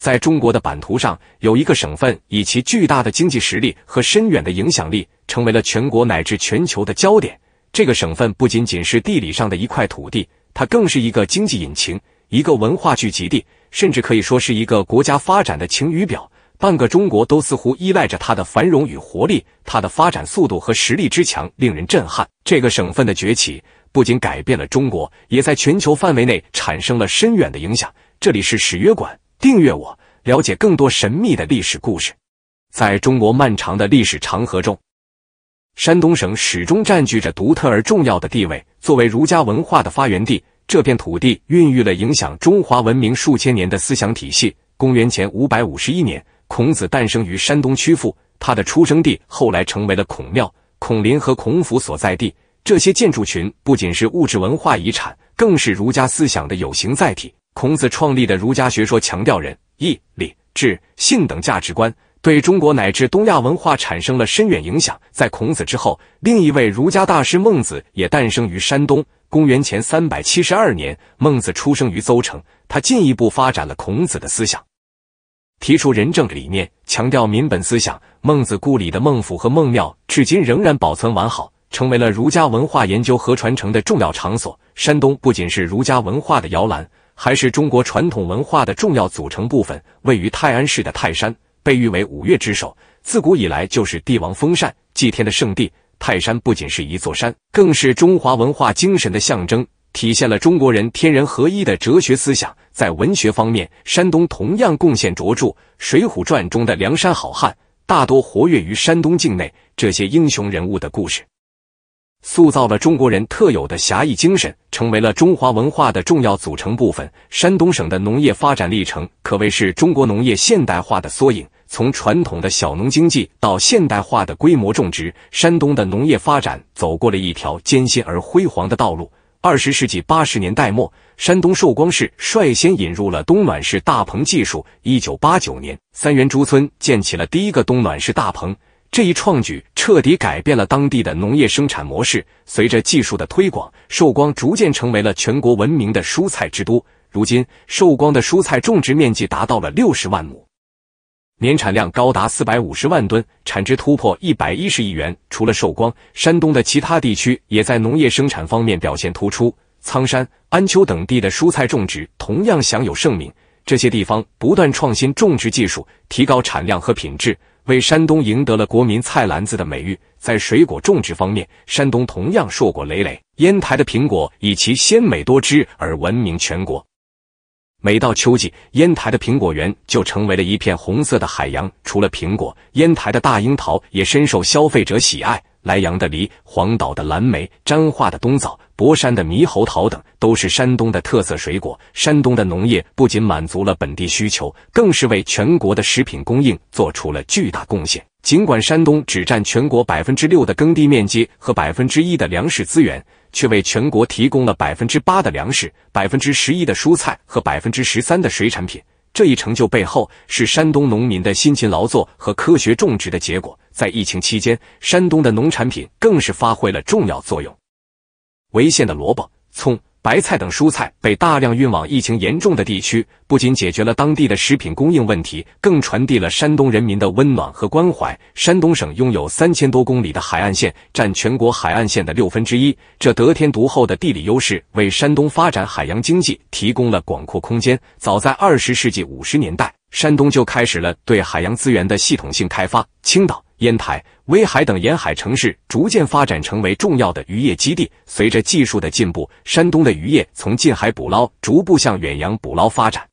在中国的版图上，有一个省份以其巨大的经济实力和深远的影响力，成为了全国乃至全球的焦点。这个省份不仅仅是地理上的一块土地，它更是一个经济引擎、一个文化聚集地，甚至可以说是一个国家发展的晴雨表。半个中国都似乎依赖着它的繁荣与活力，它的发展速度和实力之强，令人震撼。这个省份的崛起不仅改变了中国，也在全球范围内产生了深远的影响。这里是史约馆。订阅我，了解更多神秘的历史故事。在中国漫长的历史长河中，山东省始终占据着独特而重要的地位。作为儒家文化的发源地，这片土地孕育了影响中华文明数千年的思想体系。公元前五百五十一年，孔子诞生于山东曲阜，他的出生地后来成为了孔庙、孔林和孔府所在地。这些建筑群不仅是物质文化遗产，更是儒家思想的有形载体。孔子创立的儒家学说强调仁、义、礼、智、信等价值观，对中国乃至东亚文化产生了深远影响。在孔子之后，另一位儒家大师孟子也诞生于山东。公元前三百七十二年，孟子出生于邹城。他进一步发展了孔子的思想，提出仁政理念，强调民本思想。孟子故里的孟府和孟庙至今仍然保存完好，成为了儒家文化研究和传承的重要场所。山东不仅是儒家文化的摇篮。还是中国传统文化的重要组成部分。位于泰安市的泰山，被誉为五岳之首，自古以来就是帝王封禅、祭天的圣地。泰山不仅是一座山，更是中华文化精神的象征，体现了中国人天人合一的哲学思想。在文学方面，山东同样贡献卓著，《水浒传》中的梁山好汉大多活跃于山东境内，这些英雄人物的故事。塑造了中国人特有的侠义精神，成为了中华文化的重要组成部分。山东省的农业发展历程，可谓是中国农业现代化的缩影。从传统的小农经济到现代化的规模种植，山东的农业发展走过了一条艰辛而辉煌的道路。二十世纪八十年代末，山东寿光市率先引入了冬暖式大棚技术。一九八九年，三元朱村建起了第一个冬暖式大棚。这一创举彻底改变了当地的农业生产模式。随着技术的推广，寿光逐渐成为了全国闻名的蔬菜之都。如今，寿光的蔬菜种植面积达到了六十万亩，年产量高达四百五十万吨，产值突破一百一十亿元。除了寿光，山东的其他地区也在农业生产方面表现突出。苍山、安丘等地的蔬菜种植同样享有盛名。这些地方不断创新种植技术，提高产量和品质。为山东赢得了“国民菜篮子”的美誉。在水果种植方面，山东同样硕果累累。烟台的苹果以其鲜美多汁而闻名全国，每到秋季，烟台的苹果园就成为了一片红色的海洋。除了苹果，烟台的大樱桃也深受消费者喜爱。莱阳的梨、黄岛的蓝莓、沾化的冬枣、博山的猕猴桃等，都是山东的特色水果。山东的农业不仅满足了本地需求，更是为全国的食品供应做出了巨大贡献。尽管山东只占全国百分之六的耕地面积和百分之一的粮食资源，却为全国提供了百分之八的粮食、百分之十一的蔬菜和百分之十三的水产品。这一成就背后是山东农民的辛勤劳作和科学种植的结果。在疫情期间，山东的农产品更是发挥了重要作用。潍县的萝卜、葱。白菜等蔬菜被大量运往疫情严重的地区，不仅解决了当地的食品供应问题，更传递了山东人民的温暖和关怀。山东省拥有三千多公里的海岸线，占全国海岸线的六分之一，这得天独厚的地理优势为山东发展海洋经济提供了广阔空间。早在二十世纪五十年代，山东就开始了对海洋资源的系统性开发。青岛。烟台、威海等沿海城市逐渐发展成为重要的渔业基地。随着技术的进步，山东的渔业从近海捕捞逐步向远洋捕捞发展，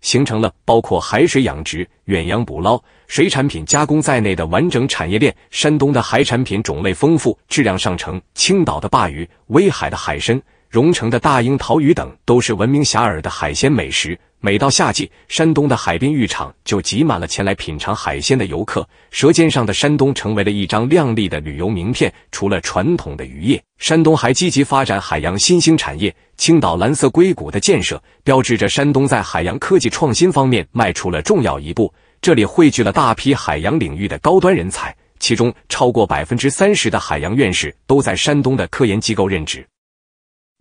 形成了包括海水养殖、远洋捕捞、水产品加工在内的完整产业链。山东的海产品种类丰富，质量上乘。青岛的鲅鱼、威海的海参、荣成的大樱桃鱼等都是闻名遐迩的海鲜美食。每到夏季，山东的海滨浴场就挤满了前来品尝海鲜的游客。舌尖上的山东成为了一张亮丽的旅游名片。除了传统的渔业，山东还积极发展海洋新兴产业。青岛蓝色硅谷的建设，标志着山东在海洋科技创新方面迈出了重要一步。这里汇聚了大批海洋领域的高端人才，其中超过百分之三十的海洋院士都在山东的科研机构任职。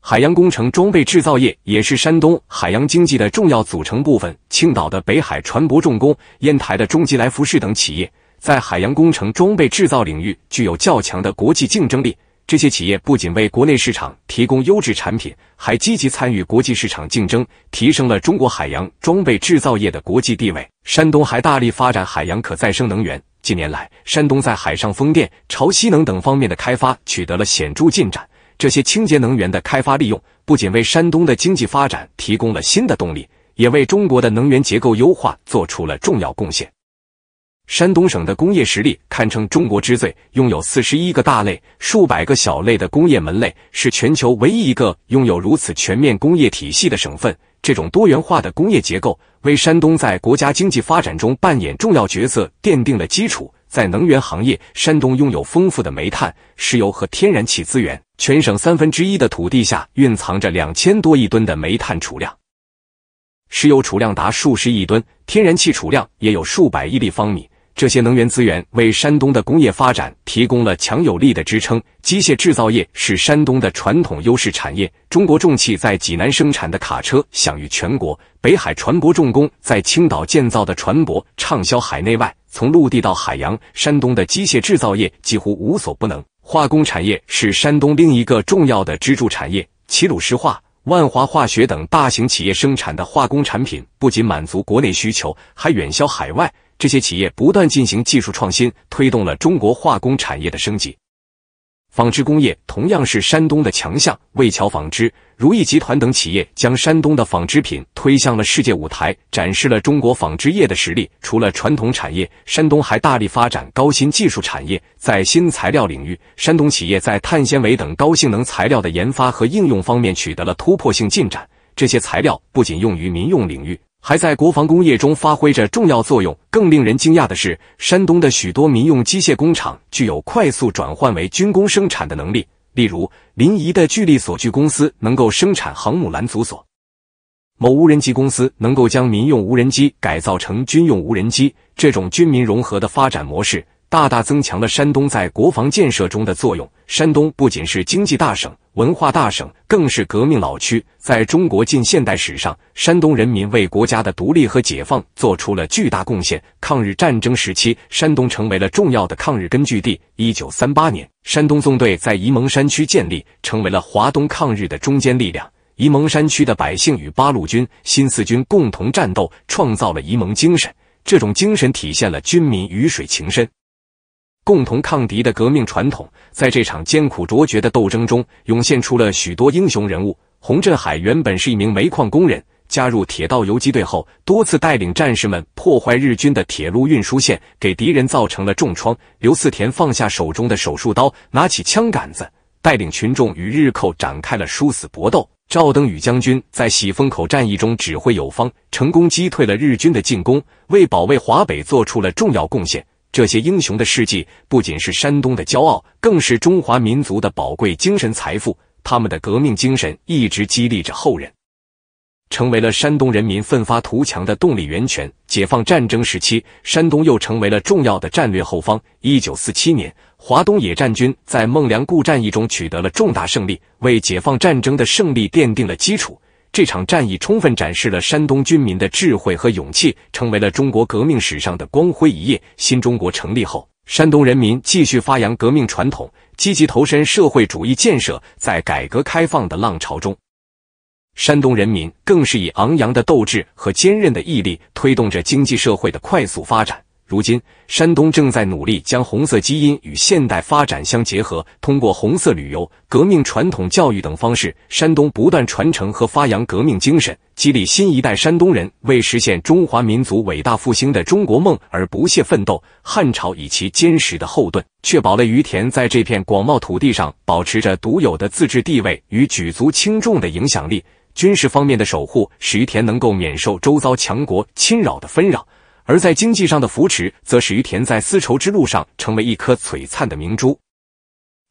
海洋工程装备制造业也是山东海洋经济的重要组成部分。青岛的北海船舶重工、烟台的中集来福士等企业在海洋工程装备制造领域具有较强的国际竞争力。这些企业不仅为国内市场提供优质产品，还积极参与国际市场竞争，提升了中国海洋装备制造业的国际地位。山东还大力发展海洋可再生能源。近年来，山东在海上风电、潮汐能等方面的开发取得了显著进展。这些清洁能源的开发利用，不仅为山东的经济发展提供了新的动力，也为中国的能源结构优化做出了重要贡献。山东省的工业实力堪称中国之最，拥有四十一个大类、数百个小类的工业门类，是全球唯一一个拥有如此全面工业体系的省份。这种多元化的工业结构，为山东在国家经济发展中扮演重要角色奠定了基础。在能源行业，山东拥有丰富的煤炭、石油和天然气资源。全省三分之一的土地下蕴藏着两千多亿吨的煤炭储量，石油储量达数十亿吨，天然气储量也有数百亿立方米。这些能源资源为山东的工业发展提供了强有力的支撑。机械制造业是山东的传统优势产业，中国重汽在济南生产的卡车享誉全国，北海船舶重工在青岛建造的船舶畅销海内外。从陆地到海洋，山东的机械制造业几乎无所不能。化工产业是山东另一个重要的支柱产业。齐鲁石化、万华化学等大型企业生产的化工产品不仅满足国内需求，还远销海外。这些企业不断进行技术创新，推动了中国化工产业的升级。纺织工业同样是山东的强项，魏桥纺织、如意集团等企业将山东的纺织品推向了世界舞台，展示了中国纺织业的实力。除了传统产业，山东还大力发展高新技术产业。在新材料领域，山东企业在碳纤维等高性能材料的研发和应用方面取得了突破性进展。这些材料不仅用于民用领域。还在国防工业中发挥着重要作用。更令人惊讶的是，山东的许多民用机械工厂具有快速转换为军工生产的能力。例如，临沂的巨力锁具公司能够生产航母拦阻索，某无人机公司能够将民用无人机改造成军用无人机。这种军民融合的发展模式，大大增强了山东在国防建设中的作用。山东不仅是经济大省。文化大省更是革命老区，在中国近现代史上，山东人民为国家的独立和解放做出了巨大贡献。抗日战争时期，山东成为了重要的抗日根据地。一九三八年，山东纵队在沂蒙山区建立，成为了华东抗日的中坚力量。沂蒙山区的百姓与八路军、新四军共同战斗，创造了沂蒙精神。这种精神体现了军民鱼水情深。共同抗敌的革命传统，在这场艰苦卓绝的斗争中，涌现出了许多英雄人物。洪振海原本是一名煤矿工人，加入铁道游击队后，多次带领战士们破坏日军的铁路运输线，给敌人造成了重创。刘四田放下手中的手术刀，拿起枪杆子，带领群众与日寇展开了殊死搏斗。赵登禹将军在喜峰口战役中指挥有方，成功击退了日军的进攻，为保卫华北做出了重要贡献。这些英雄的事迹不仅是山东的骄傲，更是中华民族的宝贵精神财富。他们的革命精神一直激励着后人，成为了山东人民奋发图强的动力源泉。解放战争时期，山东又成为了重要的战略后方。一九四七年，华东野战军在孟良崮战役中取得了重大胜利，为解放战争的胜利奠定了基础。这场战役充分展示了山东军民的智慧和勇气，成为了中国革命史上的光辉一页。新中国成立后，山东人民继续发扬革命传统，积极投身社会主义建设。在改革开放的浪潮中，山东人民更是以昂扬的斗志和坚韧的毅力，推动着经济社会的快速发展。如今，山东正在努力将红色基因与现代发展相结合，通过红色旅游、革命传统教育等方式，山东不断传承和发扬革命精神，激励新一代山东人为实现中华民族伟大复兴的中国梦而不懈奋斗。汉朝以其坚实的后盾，确保了于田在这片广袤土地上保持着独有的自治地位与举足轻重的影响力。军事方面的守护，使于田能够免受周遭强国侵扰的纷扰。而在经济上的扶持，则使于田在丝绸之路上成为一颗璀璨的明珠，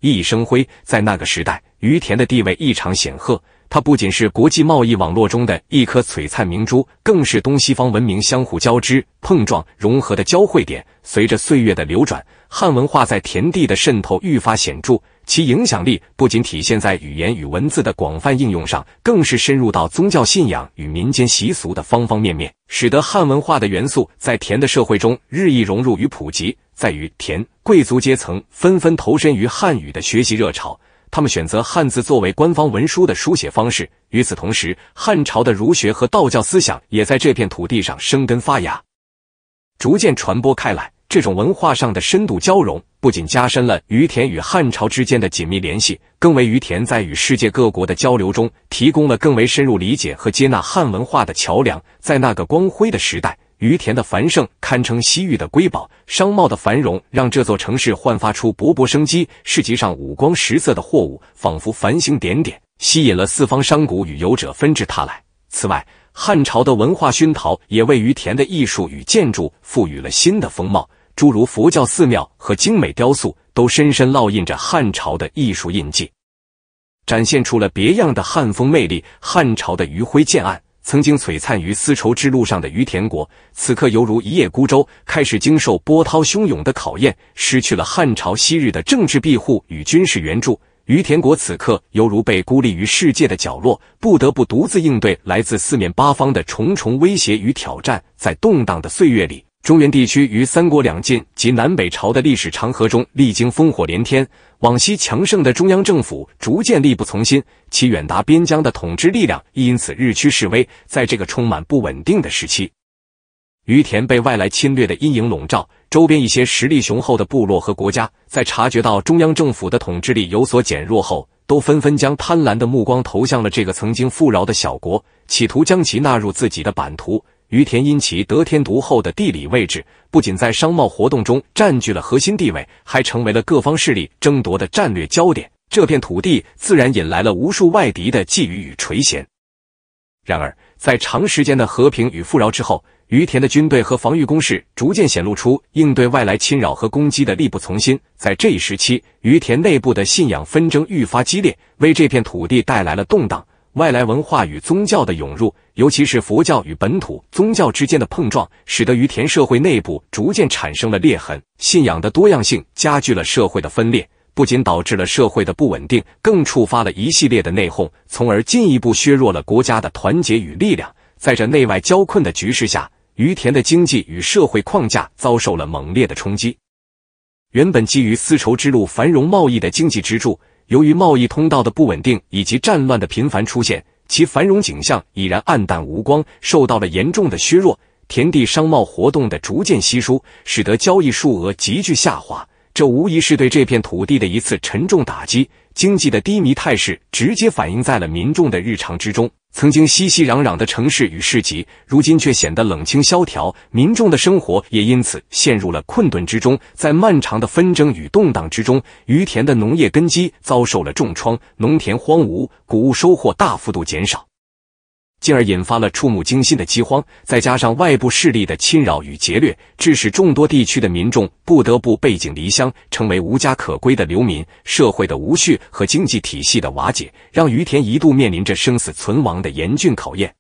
熠熠生辉。在那个时代，于田的地位异常显赫，它不仅是国际贸易网络中的一颗璀璨明珠，更是东西方文明相互交织、碰撞、融合的交汇点。随着岁月的流转，汉文化在田地的渗透愈发显著。其影响力不仅体现在语言与文字的广泛应用上，更是深入到宗教信仰与民间习俗的方方面面，使得汉文化的元素在田的社会中日益融入与普及。在于田贵族阶层纷纷投身于汉语的学习热潮，他们选择汉字作为官方文书的书写方式。与此同时，汉朝的儒学和道教思想也在这片土地上生根发芽，逐渐传播开来。这种文化上的深度交融，不仅加深了于田与汉朝之间的紧密联系，更为于田在与世界各国的交流中提供了更为深入理解和接纳汉文化的桥梁。在那个光辉的时代，于田的繁盛堪称西域的瑰宝，商贸的繁荣让这座城市焕发出勃勃生机。市集上五光十色的货物仿佛繁星点点，吸引了四方商贾与游者纷至沓来。此外，汉朝的文化熏陶也为于田的艺术与建筑赋予了新的风貌。诸如佛教寺庙和精美雕塑，都深深烙印着汉朝的艺术印记，展现出了别样的汉风魅力。汉朝的余晖渐暗，曾经璀璨于丝绸之路上的于田国，此刻犹如一叶孤舟，开始经受波涛汹涌的考验。失去了汉朝昔日的政治庇护与军事援助，于田国此刻犹如被孤立于世界的角落，不得不独自应对来自四面八方的重重威胁与挑战。在动荡的岁月里。中原地区于三国两晋及南北朝的历史长河中历经烽火连天，往昔强盛的中央政府逐渐力不从心，其远达边疆的统治力量因此日趋式微。在这个充满不稳定的时期，于田被外来侵略的阴影笼罩，周边一些实力雄厚的部落和国家，在察觉到中央政府的统治力有所减弱后，都纷纷将贪婪的目光投向了这个曾经富饶的小国，企图将其纳入自己的版图。于田因其得天独厚的地理位置，不仅在商贸活动中占据了核心地位，还成为了各方势力争夺的战略焦点。这片土地自然引来了无数外敌的觊觎与垂涎。然而，在长时间的和平与富饶之后，于田的军队和防御工事逐渐显露出应对外来侵扰和攻击的力不从心。在这一时期，于田内部的信仰纷争愈发激烈，为这片土地带来了动荡。外来文化与宗教的涌入，尤其是佛教与本土宗教之间的碰撞，使得于田社会内部逐渐产生了裂痕。信仰的多样性加剧了社会的分裂，不仅导致了社会的不稳定，更触发了一系列的内讧，从而进一步削弱了国家的团结与力量。在这内外交困的局势下，于田的经济与社会框架遭受了猛烈的冲击。原本基于丝绸之路繁荣贸易的经济支柱。由于贸易通道的不稳定以及战乱的频繁出现，其繁荣景象已然暗淡无光，受到了严重的削弱。田地商贸活动的逐渐稀疏，使得交易数额急剧下滑，这无疑是对这片土地的一次沉重打击。经济的低迷态势直接反映在了民众的日常之中。曾经熙熙攘攘的城市与市集，如今却显得冷清萧条，民众的生活也因此陷入了困顿之中。在漫长的纷争与动荡之中，于田的农业根基遭受了重创，农田荒芜，谷物收获大幅度减少。进而引发了触目惊心的饥荒，再加上外部势力的侵扰与劫掠，致使众多地区的民众不得不背井离乡，成为无家可归的流民。社会的无序和经济体系的瓦解，让于田一度面临着生死存亡的严峻考验。